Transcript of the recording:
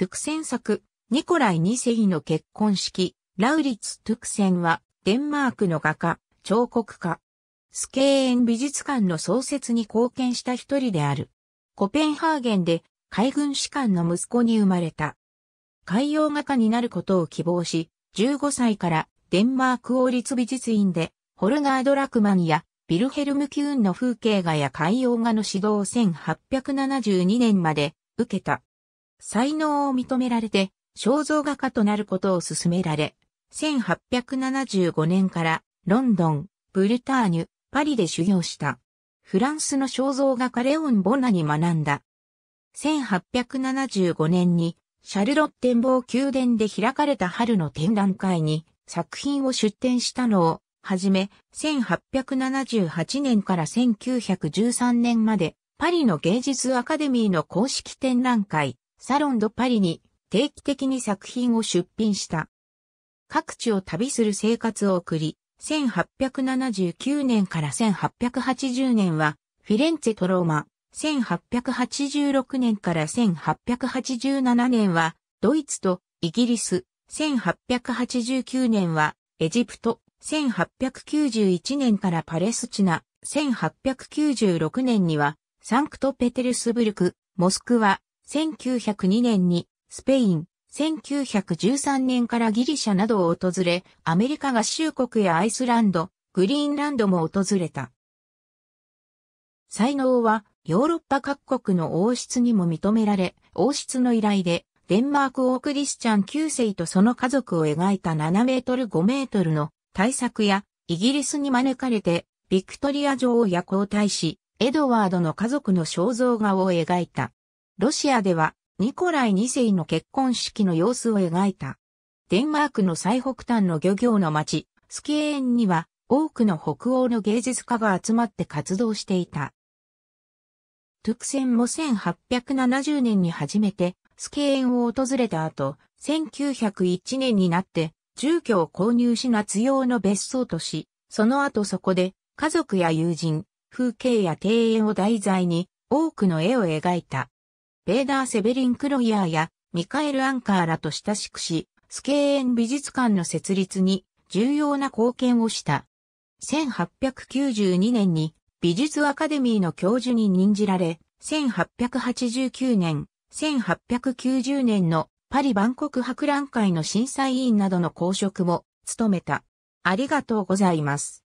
トゥクセン作、ニコライ二世の結婚式、ラウリツ・トゥクセンは、デンマークの画家、彫刻家。スケーエン美術館の創設に貢献した一人である。コペンハーゲンで海軍士官の息子に生まれた。海洋画家になることを希望し、15歳からデンマーク王立美術院で、ホルガード・ラクマンやビルヘルム・キューンの風景画や海洋画の指導を1872年まで受けた。才能を認められて肖像画家となることを勧められ、1875年からロンドン、ブルターニュ、パリで修行した。フランスの肖像画家レオン・ボナに学んだ。1875年にシャルロッテンボー宮殿で開かれた春の展覧会に作品を出展したのをはじめ、1878年から1913年までパリの芸術アカデミーの公式展覧会、サロン・ド・パリに定期的に作品を出品した。各地を旅する生活を送り、1879年から1880年は、フィレンツェとローマ、1886年から1887年は、ドイツとイギリス、1889年は、エジプト、1891年からパレスチナ、1896年には、サンクトペテルスブルク、モスクワ、1902年にスペイン、1913年からギリシャなどを訪れ、アメリカ合衆国やアイスランド、グリーンランドも訪れた。才能はヨーロッパ各国の王室にも認められ、王室の依頼でデンマーク王クリスチャン9世とその家族を描いた7メートル5メートルの大作やイギリスに招かれてビクトリア女王や皇太子、エドワードの家族の肖像画を描いた。ロシアではニコライ2世の結婚式の様子を描いた。デンマークの最北端の漁業の町、スケエーンには多くの北欧の芸術家が集まって活動していた。トゥクセンも1870年に初めてスケーンを訪れた後、1901年になって住居を購入し夏用の別荘とし、その後そこで家族や友人、風景や庭園を題材に多くの絵を描いた。ペーダー・セベリン・クロイヤーやミカエル・アンカーらと親しくし、スケーエン美術館の設立に重要な貢献をした。1892年に美術アカデミーの教授に任じられ、1889年、1890年のパリ万国博覧会の審査委員などの公職も務めた。ありがとうございます。